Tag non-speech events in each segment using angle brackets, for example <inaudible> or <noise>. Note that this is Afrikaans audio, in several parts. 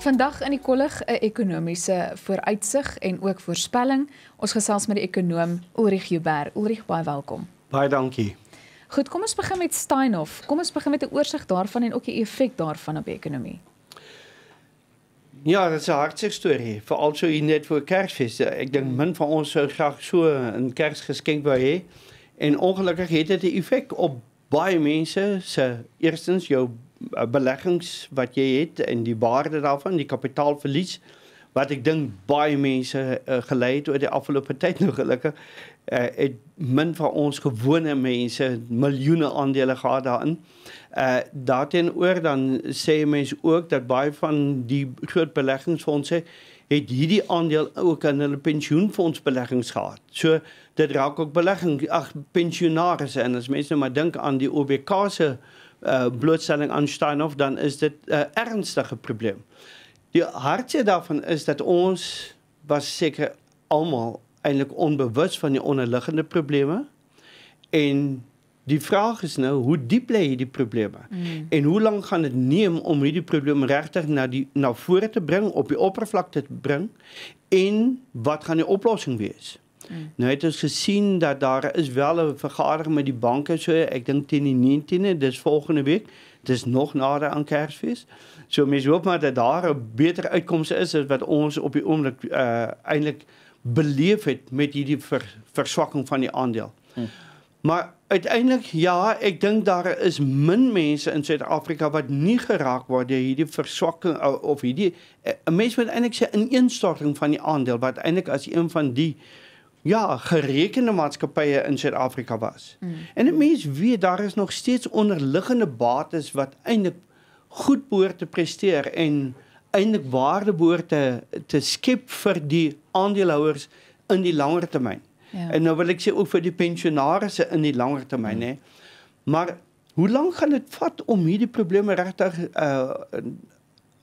Vandag in die kollig 'n ekonomiese vooruitsig en ook voorspelling. Ons gesels met die ekonom Ulrich Huber. Ulrich, baie welkom. Baie dankie. Goed, kom ons begin met Steinhoff. Kom ons begin met 'n oorsig daarvan en ook die effek daarvan op die ekonomie. Ja, dit is 'n hartseer storie, veral so hier net voor Kersfees. Ek dink min van ons sou graag so 'n Kersgeskenk wou hê. En ongelukkig het dit 'n effek op baie mense se eerstens jou beleggings wat jy het en die waarde daarvan, die kapitaalverlies wat ek dink baie mense uh, gelei het oor die afgelope <laughs> tyd nou gelukkig uh, het min van ons gewone mense miljoene aandele gehad daarin. Uh daarteenoor dan sê mense ook dat baie van die groot beleggingsfondse het hierdie aandeel ook aan hulle pensioenfonds beleggings gehad. So dit raak ook belegging ag pensionaars en as mense nou maar dink aan die OBK se Eh, blootstelling aan Steinhoff dan is dit 'n uh, ernstige probleem. Die hartjie daarvan is dat ons was seker almal eintlik onbewus van die onderliggende probleme en die vraag is nou hoe diep lê hierdie probleme mm. en hoe lank gaan dit neem om hierdie probleme regtig na die na vore te bring op die oppervlakte te bring en wat gaan die oplossing wees? Nou het ons gesien dat daar is wel 'n vergadering met die banke so ek dink teen die 19de, dis volgende week. Dis nog nader aan Kersfees. So mens hoop maar dat daar 'n beter uitkoms is as wat ons op die oomblik uh eh, eintlik beleef het met hierdie ver, verswakking van die aandeel. Hmm. Maar uiteindelik ja, ek dink daar is min mense in Suid-Afrika wat nie geraak word deur hierdie verswakking eh, of hierdie 'n eh, mens moet eintlik sê ineenstorting van die aandeel wat eintlik as een van die uh ja, gerekende maatskappye in Suid-Afrika was. Mm. En dit mens weet daar is nog steeds onderliggende bates wat eintlik goed behoort te presteer en eintlik waarde behoort te, te skep vir die aandeelhouers in die langer termyn. Ja. En nou wil ek sê ook vir die pensionaarsse in die langer termyn mm. hè. Maar hoe lank gaan dit vat om hierdie probleme regtig uh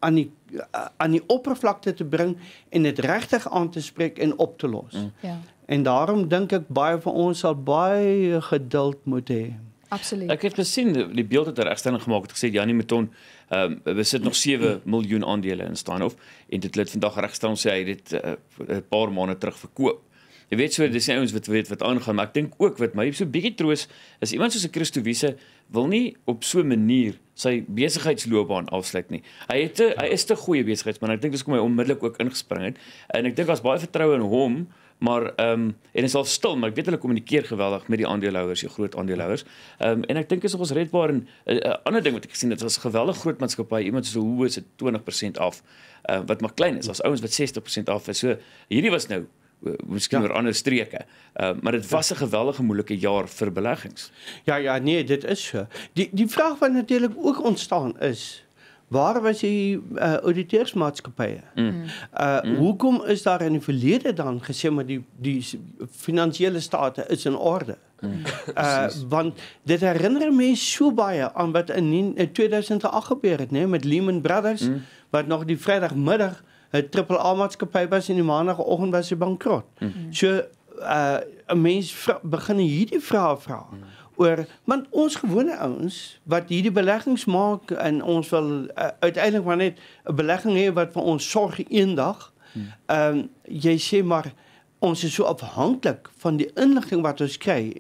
aan die uh, aan die oppervlakte te bring en dit regtig aan te spreek en op te los? Mm. Ja. En daarom dink ek baie van ons sal baie geduld moet hê. Absoluut. Ek het gesien die beeld het regstelling er gemaak het gesê Janie Meton ehm um, besit nog 7 mm. miljoen aandele in Steinhof en dit het vandag regstelling sê hy het dit eh, 'n uh, paar maande terug verkoop. Jy weet so dis nie ons wat weet wat aangaan maar ek dink ook wat my so bietjie troos is iemand soos 'n Christo Wise wil nie op so 'n manier sy besigheidsloopbaan afsluit nie. Hy het 'n hy is te goeie besigheidsman. Ek dink dis kom hy onmiddellik ook ingespring het en ek dink daar's baie vertroue in hom maar ehm um, en dit is al stil maar ek weet hulle kommunikeer geweldig met die aandeelhouers, die groot aandeelhouers. Ehm um, en ek dink is ons redbaar en eh, 'n uh, ander ding wat ek gesien het, dit was 'n geweldig groot maatskappy, iemand soos hoe is dit 20% af. Ehm uh, wat maar klein is, as ouens wat 60% af is. So hierdie was nou eh, miskien ja. oor ja. ander streke. Ehm uh, maar dit was 'n geweldige moeilike jaar vir beleggings. Ja ja, nee, dit is so. Die die vraag wat natuurlik ook ontstaan is, Waar was die uh, auditeursmaatskappye? Mm. Uh mm. hoekom is daar in die verlede dan gesê maar die die finansiële state is in orde? Mm. Uh want dit herinner my so baie aan wat in, in 2008 gebeur het, né, nee, met Lehman Brothers mm. wat nog die Vrydagmiddag 'n AAA maatskappy was en die Maandagoggend was hy bankrot. Mm. So uh 'n mens begin hierdie vrae vra. Mm oor want ons gewone ouens wat hierdie beleggings maak en ons wil uh, uiteindelik maar net 'n belegging hê wat vir ons sorg eendag. Hmm. Ehm um, jy sê maar ons is so afhanklik van die inligting wat ons kry.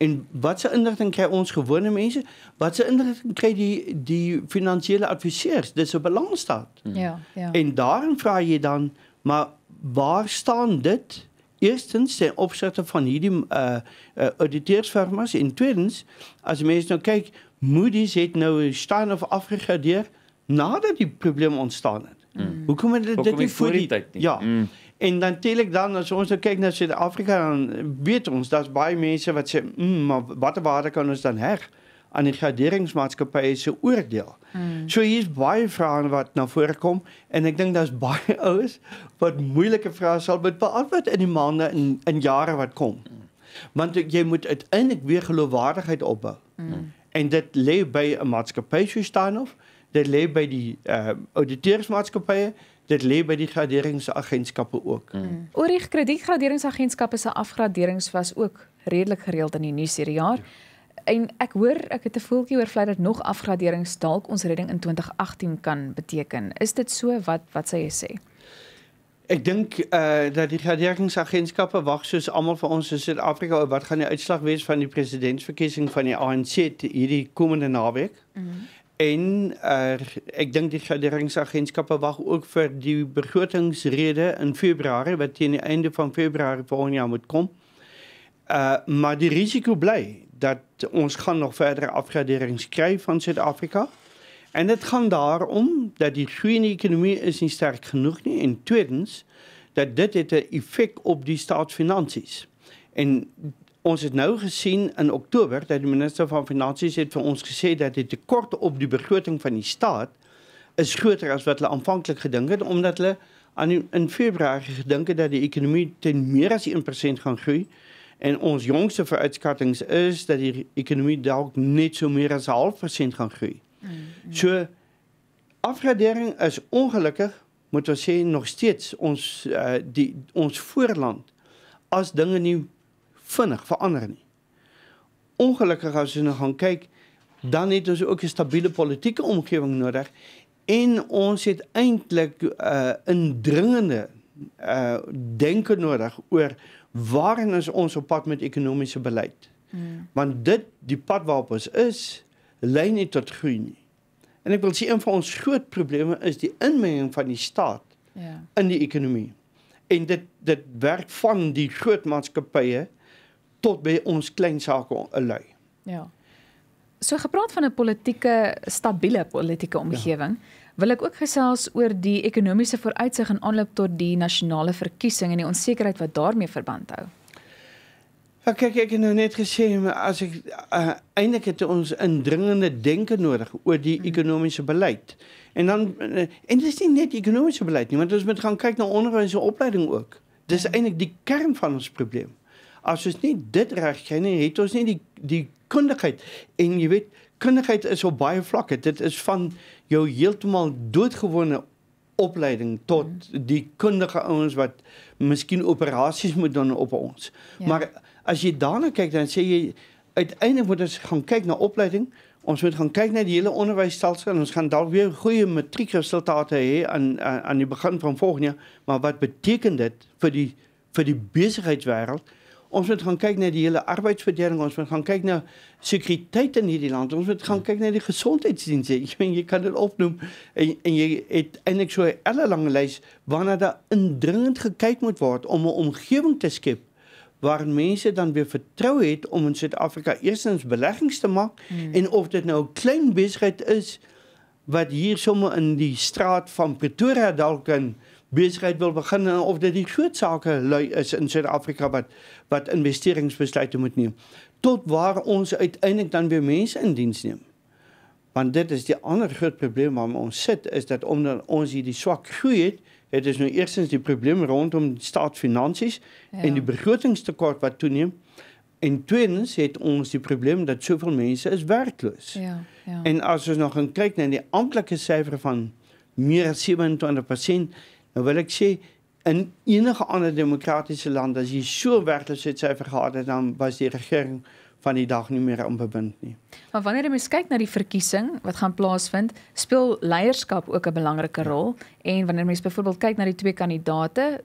En watse inligting kry ons gewone mense? Watse inligting kry die die finansiële adviseurs? Dis 'n balansstaat. Ja, ja. En daarin vra jy dan maar waar staan dit? Eerstens ten opzichte van die uh, eh, uh, eh, auditeursfirma's. En tweedens, als mensen nou kijken, Moody's heeft nou een stijl of afgegradeerd nadat die probleem ontstaan is. Mm. mm. Hoe komen we dat niet voor die tijd? Ja. Mm. En dan tel ik dan, als we ons nou kijken naar Zuid-Afrika, dan weet ons dat bij mensen wat ze, mm, maar wat de waarde kan ons dan hebben? aan die graderingsmaatskappye se oordeel. Hmm. So hier's baie vrae wat na vore kom en ek dink daar's baie <laughs> oues wat moeilike vrae sal moet beantwoord in die maande en in jare wat kom. Want jy moet uiteindelik weer geloofwaardigheid opbou. Hmm. En dit lê by 'n maatskappy so staan of dit lê by die uh, auditeursmaatskappye dit lê by die graderingsagentskappe ook. Hmm. Oor die kredietgraderingsagentskappe se afgraderings was ook redelik gereeld in die nuus hierdie jaar. Ja en ek hoor ek het 'n voeltjie oor vlei dat nog afgraderings dalk ons redding in 2018 kan beteken. Is dit so wat wat sê jy sê? Ek dink uh dat die graderingsagentskappe wag soos almal vir ons in Suid-Afrika oor wat gaan die uitslag wees van die presidentsverkiesing van die ANC hierdie komende naweek. Mm -hmm. En uh ek dink die graderingsagentskappe wag ook vir die begrotingsrede in Februarie wat teen die einde van Februarie volgende jaar moet kom. Uh maar die risiko bly dat ons gaan nog verdere afgraderings kry van Suid-Afrika. En dit gaan daaroor dat die groeiende ekonomie is nie sterk genoeg nie en tweedens dat dit het 'n effek op die staatsfinansies. En ons het nou gesien in Oktober dat die minister van finansies het vir ons gesê dat die tekort op die begroting van die staat is groter as wat hulle aanvanklik gedink het omdat hulle aan in Februarie gedink het dat die ekonomie ten meer as 1% gaan groei En ons jongste vooruitskattings is dat die ekonomie dalk net so meer as 0.5% gaan groei. Mm, mm. So afgradering is ongelukkig moet ons sê nog steeds ons uh, die ons voorland as dinge nie vinnig verander nie. Ongelukkig as ons nou gaan kyk, dan het ons ook 'n stabiele politieke omgewing nodig en ons het eintlik 'n uh, eh, indringende Eh, denke nodig oor waarin is ons op pad met ekonomiese beleid. Mm. Want dit die pad waarop ons is, lei nie tot groei nie. En ek wil sê een van ons groot probleme is die inmenging van die staat yeah. Ja. in die ekonomie. En dit dit werk van die groot maatskappye tot by ons klein sake lui. Ja. So gepraat van 'n politieke stabiele politieke omgewing. Ja wil ek ook gesels oor die ekonomiese vooruitsig in aanloop tot die nasionale verkiesing en die onsekerheid wat daarmee verband hou. Ja, kyk ek het nou net gesê as ek uh, eintlik het ons indringende denke nodig oor die mm. ekonomiese beleid. En dan uh, en dit is nie net ekonomiese beleid nie, want ons moet gaan kyk na onderwys en opleiding ook. Dis mm. eintlik die kern van ons probleem. As ons nie dit reg kry nie, het ons nie die die kundigheid en jy weet kundigheid is op baie vlakke. Dit is van jou heeltemal doodgewone opleiding tot mm. die kundige ouens wat miskien operasies moet doen op ons. Ja. Maar as jy daarna kyk dan sê jy uiteindelik moet ons gaan kyk na opleiding. Ons moet gaan kyk na die hele onderwysstelsel. Ons gaan dalk weer goeie matriekresultate hê aan, aan aan die begin van volgende jaar, maar wat beteken dit vir die vir die besigheidswêreld? Ja. Ons moet gaan kyk na die hele arbeidsverdeling, ons moet gaan kyk na sekuriteit in hierdie land. Ons moet gaan ja. kyk na die gesondheidsdienste. <laughs> Ek meen jy kan dit opnoem en en jy het eintlik so 'n ellelange lys waarna daar indringend gekyk moet word om 'n omgewing te skep waar mense dan weer vertrou het om in Suid-Afrika eersins beleggings te maak hmm. en of dit nou 'n klein besigheid is wat hier sommer in die straat van Pretoria dalk in besigheid wil begin eh, of dit die groot sake lui is in Suid-Afrika wat wat investeringsbesluite moet neem tot waar ons uiteindelik dan weer mense in diens neem. Want dit is die ander groot probleem waarmee ons sit is dat omdat ons hierdie swak groei het, het ons nou eersins die probleem rondom staatsfinansies ja. en die begrotingstekort wat toeneem. En tweedens het ons die probleem dat soveel mense is werkloos. Ja, ja. En as ons nog kyk na die amptelike syfer van meer as 27% Nou wil ek sê in enige ander demokratiese land as jy so werkloosheid sy vergaat het dan was die regering van die dag nie meer onbewind nie. Maar wanneer jy mens kyk na die verkiesing wat gaan plaasvind, speel leierskap ook 'n belangrike ja. rol en wanneer mens byvoorbeeld kyk na die twee kandidaate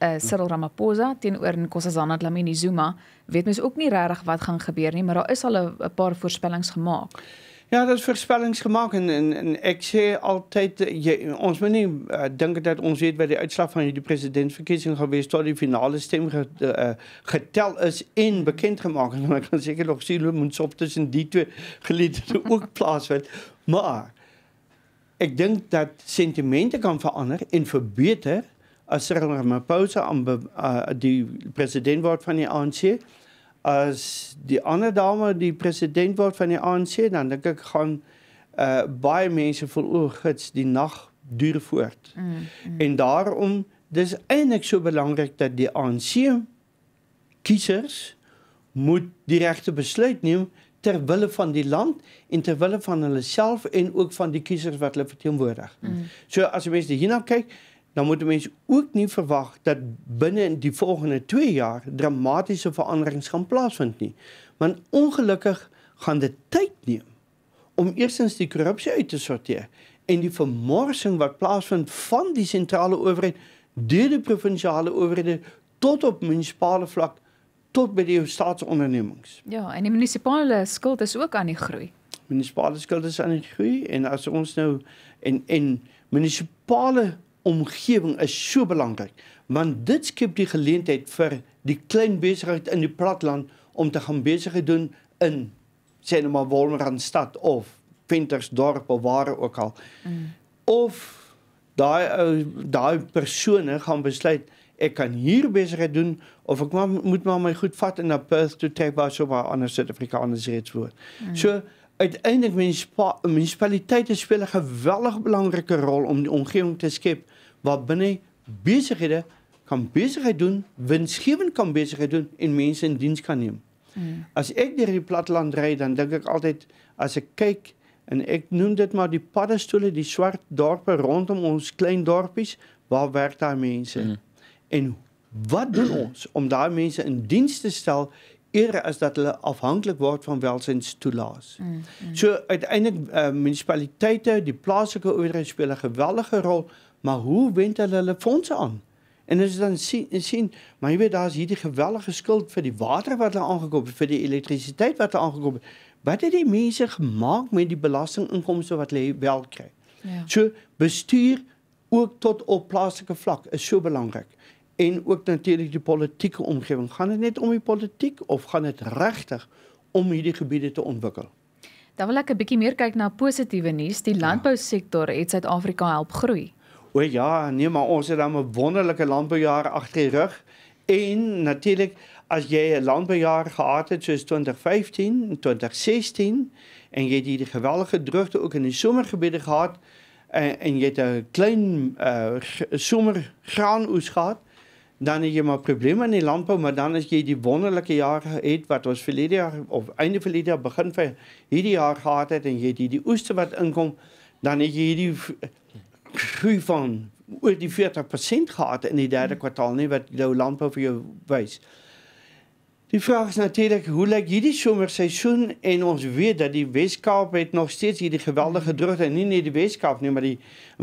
eh uh, Cyril Ramaphosa teenoor Nkosazana Dlamini Zuma, weet mens ook nie regtig wat gaan gebeur nie, maar daar is al 'n paar voorspellings gemaak. Ja, dat is voorspellingsgemak. En, en, en ik zeg altijd, je, ons moet niet uh, denken dat ons weet waar de uitslag van de presidentsverkiezing geweest is, tot die finale stem get, uh, eh, geteld is en mm. bekendgemaakt. En dan <laughs> kan ik zeker nog zien hoe op tussen die twee geleden <laughs> ook plaatsvindt. Maar ik denk dat sentimenten kan veranderen en verbeteren als er een pauze aan be, uh, die president wordt van de ANC as die ander dame die president word van die ANC dan dink ek gaan uh baie mense vir oorgits die nag duur voort. Mm, mm. En daarom dis eintlik so belangrik dat die ANC kiesers moet die regte besluit neem ter wille van die land en ter wille van hulle self en ook van die kiesers wat hulle verteenwoordig. Mm. So as jy mense hierna kyk, uh dan moet mens ook nie verwag dat binne in die volgende 2 jaar dramatiese veranderings gaan plaasvind nie. Want ongelukkig gaan dit tyd neem om eersins die korrupsie uit te sorteer en die vermorsing wat plaasvind van die sentrale owerheid deur die provinsiale owerhede tot op munisipale vlak tot by die staatsondernemings. Ja, en die munisipale skuld is ook aan die groei. Munisipale skuld is aan die groei en as ons nou en en munisipale omgewing is so belangrik want dit skep die geleentheid vir die klein besigheid in die platland om te gaan besigheid doen in sê nou maar Wolmerandstad of Pintersdorp of waar ook al. Mm. Of daai ou daai persone gaan besluit ek kan hier besigheid doen of ek maar, moet maar my goed vat en na Perth toe trek waar so baie ander Suid-Afrikaners reeds woon. Mm. So uiteindelik munisipaliteite municipaliteite speel 'n geweldig belangrike rol om die omgewing te skep waar binne besighede kan besigheid doen, winsgewend kan besigheid doen en mense in diens kan neem. Mm. As ek deur die platland ry, dan dink ek altyd as ek kyk en ek noem dit maar die paddestoele, die swart dorpe rondom ons klein dorpies, waar werk daai mense? Mm. En wat doen ons om daai mense in diens te stel eerder as dat hulle afhanklik word van welsynstoelaas. Mm, mm. So uiteindelik uh, munisipaliteite, die plaaslike owerheid speel 'n geweldige rol, maar hoe wend hulle hulle fondse aan? En as jy dan sien sien, maar jy weet daar's hierdie geweldige skuld vir die water wat hulle aangekoop het, vir die elektrisiteit wat hulle aangekoop het. Wat het die mense gemaak met die belastinginkomste wat hulle wel kry? Ja. So bestuur ook tot op plaaslike vlak is so belangrik en ook natuurlik die politieke omgewing. Gaan dit net om die politiek of gaan dit regtig om hierdie gebiede te ontwikkel? Dan wil ek 'n bietjie meer kyk na positiewe nuus. Die ja. landbousektor het Suid-Afrika help groei. O ja, nee, maar ons het dan 'n wonderlike landboujaar agter die rug en natuurlik as jy 'n landboujaar gehad het soos 2015, 2016 en jy het hierdie geweldige droogte ook in die somergebiede gehad en, eh, en jy het 'n klein uh somergraanoes gehad, dan het jy maar probleme in die landbou, maar dan as jy die wonderlike jaar het wat ons verlede jaar of einde verlede jaar begin van hierdie jaar gehad het en jy het hierdie oeste wat inkom, dan het jy hierdie groei van oor die 40% gehad in die derde mm. kwartaal nie wat jou landbou vir jou wys nie. Die vraag is natuurlik hoe lyk hierdie somerseisoen en ons weet dat die Wes-Kaap het nog steeds hierdie geweldige droogte en nie net die Wes-Kaap nie maar die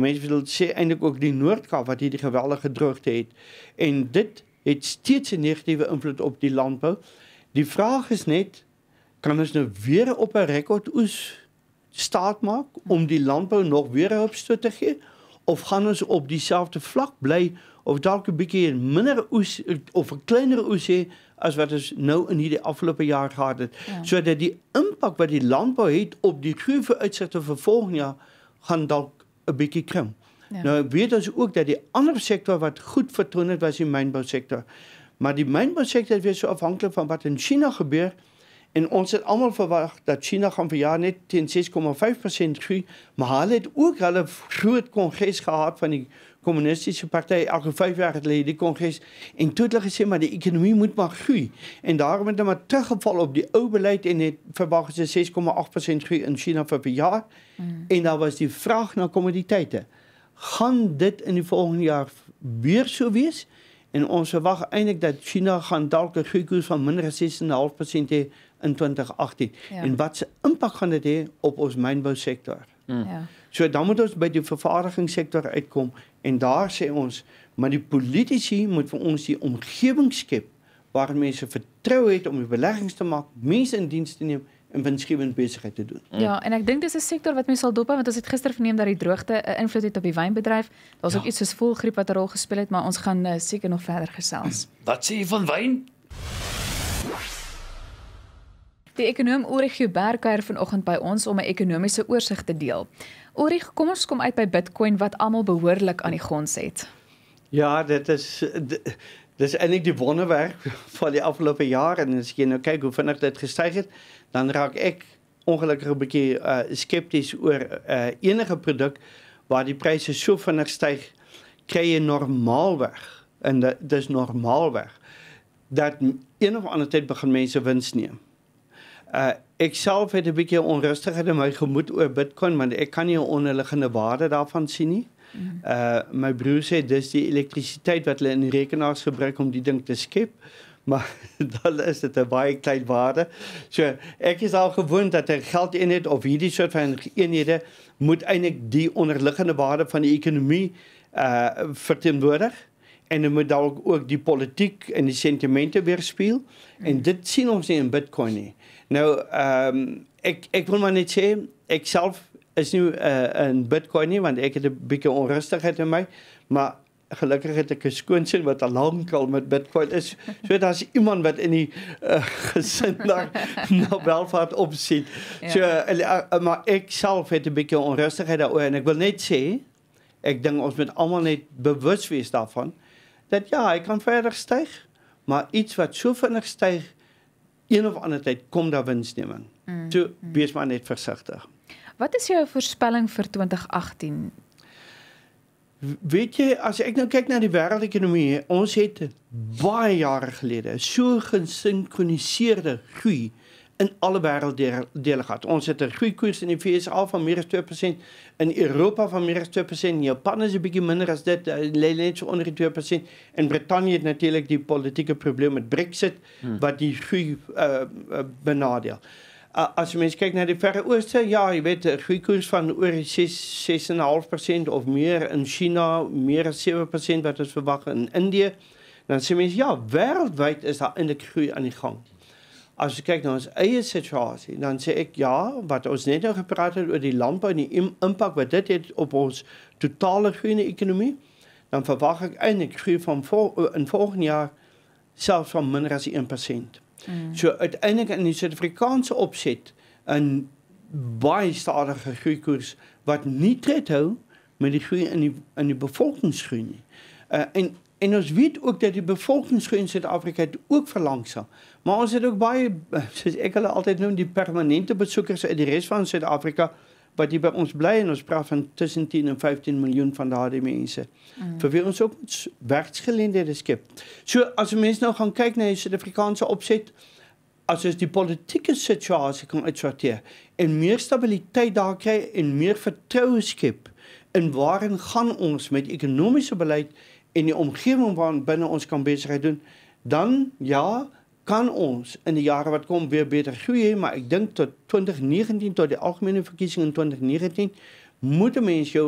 mense wil sê eintlik ook die Noord-Kaap wat hierdie geweldige droogte het en dit het steeds 'n negatiewe invloed op die landbou. Die vraag is net kan ons nou weer op 'n rekord oes staat maak om die landbou nog weer op stoot te gee of gaan ons op dieselfde vlak bly of dalk 'n bietjie minder oes of 'n kleiner oes hê? as wat ons nou in hierdie afgelope jaar gehad het. Ja. Sodat die impak wat die landbou het op die groeve uitsigte vir volgende jaar gaan dalk 'n bietjie krimp. Ja. Nou weet ons ook dat die ander sektor wat goed vertoon het was die mynbou sektor. Maar die mynbou sektor weer so afhanklik van wat in China gebeur en ons het almal verwag dat China gaan vir jaar net teen 6,5% groei, maar hulle het ook hulle groot kongres gehad van die communistische partij al vijf jaar geleden congres in Toetel gezien, maar de economie moet maar groeien. En daarom is er maar teruggevallen op die overleid in het verwachten ze 6,8% groei in China voor per jaar. Mm. En dat was die vraag naar commoditeiten. Gaan dit in de volgende jaar weer zo wees? En ons verwacht eindelijk dat China gaan dalke groeikoers van minder dan 6,5% in 2018. Ja. En wat impact gaan dit hebben op ons mijnbouwsector? Mm. Ja. So dan moet ons by die vervaardigingssektor uitkom en daar sê ons maar die politici moet vir ons die omgewing skep waar mense vertrou het om beleggings te maak, mense in diens te neem en winsgewend besigheid te doen. Ja, en ek dink dis 'n sektor wat mense sal dop hou want ons het gister verneem dat die droogte 'n invloed het op die wynbedryf. Daar's ja. ook iets soos volgriep wat 'n rol gespeel het, maar ons gaan eh, seker nog verder gesels. Wat sê jy van wyn? Die ekonom Urig Huberg kuier vanoggend by ons om 'n ekonomiese oorsig te deel. Urig, kom ons kom uit by Bitcoin wat almal behoorlik aan die grond set. Ja, dit is dis eintlik die wonderwerk van die afgelope jare en as jy nou kyk hoe vinnig dit gestyg het, dan raak ek ongelukkig 'n bietjie uh, eh, skepties oor uh, enige produk waar die pryse so vinnig styg kry jy normaalweg en dit is normaalweg dat een of ander tyd begin mense wins neem. Uh ek self het 'n bietjie onrustigheid in my gemoed oor Bitcoin want ek kan nie 'n onderliggende waarde daarvan sien nie. Uh my broer sê dis die elektrisiteit wat hulle in die rekenaars gebruik om die ding te skep. <laughs> Maar dan is dit 'n baie klein waarde. So ek is al gewoond dat 'n er geldeenheid of hierdie soort van eenhede moet eintlik die onderliggende waarde van die ekonomie uh verteenwoordig. Uh en dit moet dalk ook die politiek en die sentimente weerspieël en mm. dit sien ons nie in Bitcoin nie. Nou ehm um, ek ek wil maar net sê ek self is nie uh, in Bitcoin nie want ek het 'n bietjie onrustigheid in my, maar gelukkig het ek 'n skoonseun wat al lank al met Bitcoin is. So daar's iemand wat in die uh, <laughs> gesin daar <laughs> na welvaart opsien. Ja. So uh, uh, uh, maar ek self het 'n bietjie onrustigheid daaroor en ek wil net sê Ek dink ons moet almal net bewus wees daarvan dat ja, hy kan verder styg, maar iets wat so vinnig styg een of ander tyd kom daar winsneming. Mm, so mm. wees maar net versigtig. Wat is jou voorspelling vir 2018? Weet jy, as ek nou kyk na die wêreldekonomie, ons het baie jare gelede so gesinkroniseerde groei. Mm in alle werelddelen gaat. Ons heeft een goede koers in de VS al van meer dan 2%. In Europa van meer dan 2%. In Japan is een beetje minder dan dit. In eh, Leiland onder de 2%. In Brittannië heeft natuurlijk die politieke probleem met Brexit. Hmm. Wat die groei uh, eh, eh, benadeelt. Uh, als je mensen kijkt naar de Verre Oosten. Ja, je weet een goede koers van 6,5% of meer. In China meer dan 7% wat is verwacht. In India. Dan zijn mensen, ja, wereldwijd is dat in de groei aan de gang as jy kyk na ons eie situasie, dan sê ek ja, wat ons net nou gepraat het oor die landbou en die impak wat dit het op ons totale groen ekonomie, dan verwag ek eintlik groei van vol, in volgende jaar selfs van minder as 1%. Mm. So uiteindelik in die Suid-Afrikaanse opset in baie stadige groei koers wat nie tred hou met die groei in die in die bevolkingsgroei. Uh, en En ons weet ook dat die bevolkingsgroei in Suid-Afrika ook verlangsaam. Maar ons het ook baie <laughs> soos ek hulle altyd noem die permanente besoekers uit die res van Suid-Afrika wat hier by ons bly en ons praat van tussen 10 en 15 miljoen van daardie mense. Mm. Vir wie ons ook werksgeleenthede skep. So as mense nou gaan kyk na die Suid-Afrikaanse opset as ons die politieke situasie kan uitsorteer en meer stabiliteit daar kry en meer vertroue skep in waarheen gaan ons met ekonomiese beleid en die omgewing waarin binne ons kan besigheid doen, dan ja, kan ons in die jare wat kom weer beter groei, maar ek dink tot 2019 tot die algemene verkiesing in 2019 moet mense jou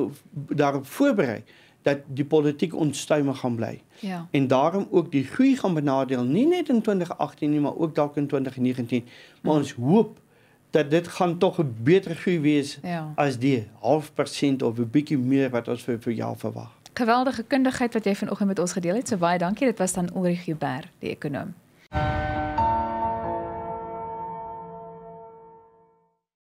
daarop voorberei dat die politiek onstuimig gaan bly. Ja. En daarom ook die groei gaan benadeel, nie net in 2018 nie, maar ook dalk in 2019. Maar ons hoop dat dit gaan tog 'n beter groei wees ja. as die half persent of 'n bietjie meer wat ons vir vir jaar verwag geweldige kundigheid wat jy vanoggend met ons gedeel het. So baie dankie. Dit was dan Ulrich Huber, die ekonom.